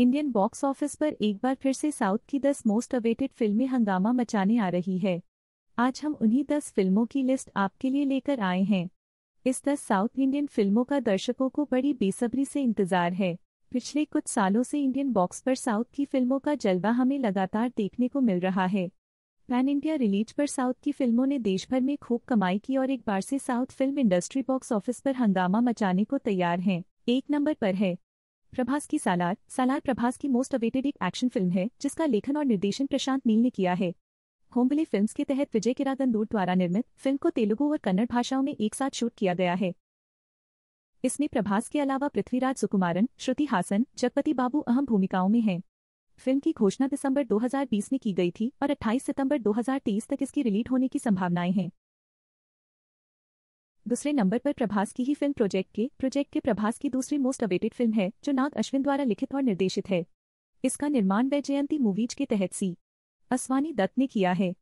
Indian box office पर एक बार फिर से साउथ की दस मोस्ट अवेटेड फिल्में हंगामा मचाने आ रही है आज हम उन्हीं दस फिल्मों की लिस्ट आपके लिए लेकर आए हैं इस दस साउथ इंडियन फिल्मों का दर्शकों को बड़ी बेसब्री से इंतजार है पिछले कुछ सालों से इंडियन बॉक्स पर साउथ की फिल्मों का जलवा हमें लगातार देखने को मिल रहा है पैन इंडिया रिलीज पर साउथ की फिल्मों ने देशभर में खूब कमाई की और एक बार से South film industry box office पर हंगामा मचाने को तैयार हैं एक नंबर पर है प्रभास की सालार सालार प्रभास की मोस्ट अवेटेड एक एक्शन फिल्म है जिसका लेखन और निर्देशन प्रशांत नील ने किया है होम्बले फिल्म्स के तहत विजय गंदूर द्वारा निर्मित फिल्म को तेलुगु और कन्नड़ भाषाओं में एक साथ शूट किया गया है इसमें प्रभास के अलावा पृथ्वीराज सुकुमारन श्रुति हासन जगपति बाबू अहम भूमिकाओं में हैं फिल्म की घोषणा दिसंबर 2020 में की गई थी और 28 सितंबर 2023 तक इसकी रिलीज होने की संभावनाएं हैं दूसरे नंबर पर प्रभास की ही film project K project K Prabhas की दूसरी मोस्ट अवेटेड फिल्म है जो नाग अश्विन द्वारा लिखित और निर्देशित है इसका निर्माण वे जयंती मूवीज के तहत सी असवानी दत्त ने किया है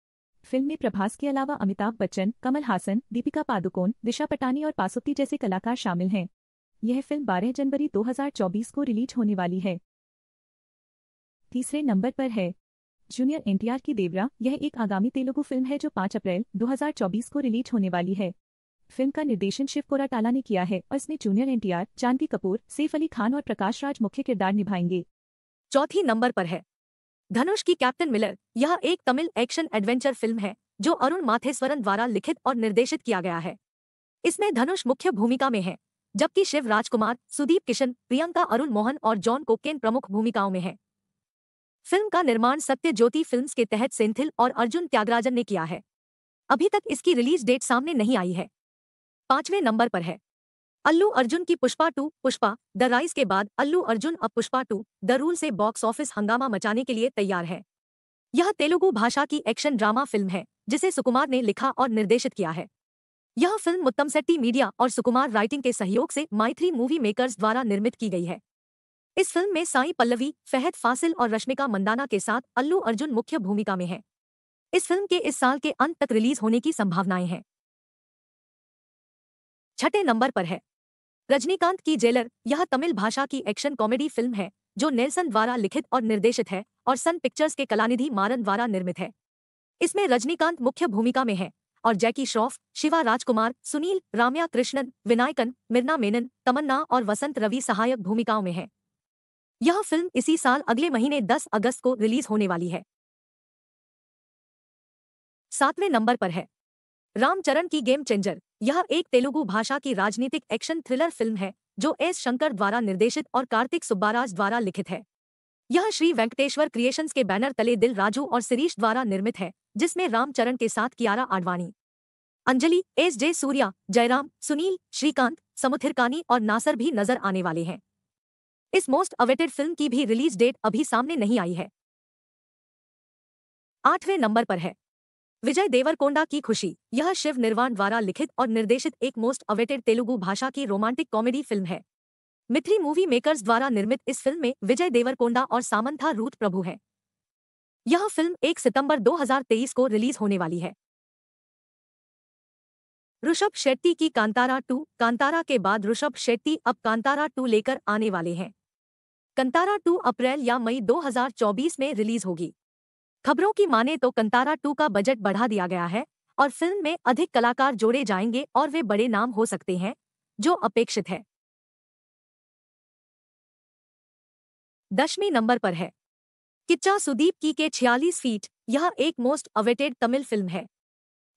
फिल्म में प्रभास के अलावा अमिताभ बच्चन कमल हासन दीपिका पादुकोण दिशा पटानी और पासुती जैसे कलाकार शामिल हैं यह फिल्म 12 जनवरी 2024 को रिलीज होने वाली है तीसरे नंबर पर है जूनियर एनटीआर की देवरा यह एक आगामी तेलुगु फिल्म है जो 5 अप्रैल 2024 को रिलीज होने वाली है फिल्म का निर्देशन शिव कोराटाला ने किया है और इसमें जूनियर एनटीआर जानकी कपूर सैफ अली खान और प्रकाश राज मुख्य किरदार निभाएंगे चौथी नंबर पर है धनुष की कैप्टन मिलर यह एक तमिल एक्शन एडवेंचर फिल्म है जो अरुण माथेस्वरन द्वारा लिखित और निर्देशित किया गया है इसमें धनुष मुख्य भूमिका में है जबकि शिव राजकुमार सुदीप किशन प्रियंका अरुण मोहन और जॉन कोकेन प्रमुख भूमिकाओं में है फिल्म का निर्माण सत्य ज्योति फिल्म के तहत सेंथिल और अर्जुन त्यागराजन ने किया है अभी तक इसकी रिलीज डेट सामने नहीं आई है पांचवें नंबर पर है अल्लू अर्जुन की Pushpa two Pushpa the rise के बाद अल्लू अर्जुन अब पुष्पा टू द रूल से बॉक्स ऑफिस हंगामा मचाने के लिए तैयार है यह तेलुगु भाषा की एक्शन ड्रामा फिल्म है जिसे सुकुमार ने लिखा और निर्देशित किया है यह फिल्म मुत्तम सेट्टी मीडिया और सुकुमार राइटिंग के सहयोग से माइथ्री मूवी मेकर्स द्वारा निर्मित की गई है इस फिल्म में साई पल्लवी फहद फासिल और रश्मिका मंदाना के साथ अल्लू अर्जुन मुख्य भूमिका में है इस फिल्म के इस साल के अंत तक रिलीज होने की संभावनाएं हैं छठे नंबर पर है रजनीकांत की जेलर यह तमिल भाषा की एक्शन कॉमेडी फिल्म है जो नेल्सन द्वारा लिखित और निर्देशित है और सन पिक्चर्स के कलानिधि मारन द्वारा निर्मित है इसमें रजनीकांत मुख्य भूमिका में है और जैकी श्रॉफ शिवा राजकुमार सुनील राम्या कृष्णन विनायकन मिर्ना मेनन तमन्ना और वसंत रवि सहायक भूमिकाओं में है यह फिल्म इसी साल अगले महीने 10 अगस्त को रिलीज होने वाली है सातवें नंबर पर है रामचरण की गेम चेंजर यह एक तेलुगु भाषा की राजनीतिक एक्शन थ्रिलर फिल्म है जो एस शंकर द्वारा निर्देशित और कार्तिक सुब्बाराज द्वारा लिखित है यह श्री वेंकटेश्वर क्रिएशंस के बैनर तले दिल राजू और सिरीश द्वारा निर्मित है जिसमें रामचरण के साथ कियारा आडवाणी अंजलि एस जे सूर्या जयराम सुनील श्रीकांत समुथिरकानी और नासर भी नजर आने वाले हैं इस मोस्ट अवेटेड फिल्म की भी रिलीज डेट अभी सामने नहीं आई है आठवें नंबर पर है विजय देवरकोंडा की खुशी यह शिव निर्वाण द्वारा लिखित और निर्देशित एक मोस्ट अवेटेड तेलुगु भाषा की रोमांटिक कॉमेडी फिल्म है मिथ्री मूवी मेकर्स द्वारा निर्मित इस फिल्म में विजय देवरकोंडा और सामंथा रूथ प्रभु है यह फिल्म 1 सितंबर 2023 को रिलीज होने वाली है ऋषभ शेट्टी की कांतारा टू कांतारा के बाद ऋषभ शेट्टी अब कांतारा टू लेकर आने वाले हैं कंतारा टू अप्रैल या मई 2024 में रिलीज होगी खबरों की माने तो कंतारा टू का बजट बढ़ा दिया गया है और फिल्म में अधिक कलाकार जोड़े जाएंगे और वे बड़े नाम हो सकते हैं जो अपेक्षित है दसवीं नंबर पर है किच्चा सुदीप की के 46 फीट यह एक मोस्ट अवेटेड तमिल फिल्म है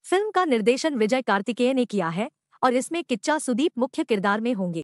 फिल्म का निर्देशन विजय कार्तिकेय ने किया है और इसमें किच्चा सुदीप मुख्य किरदार में होंगे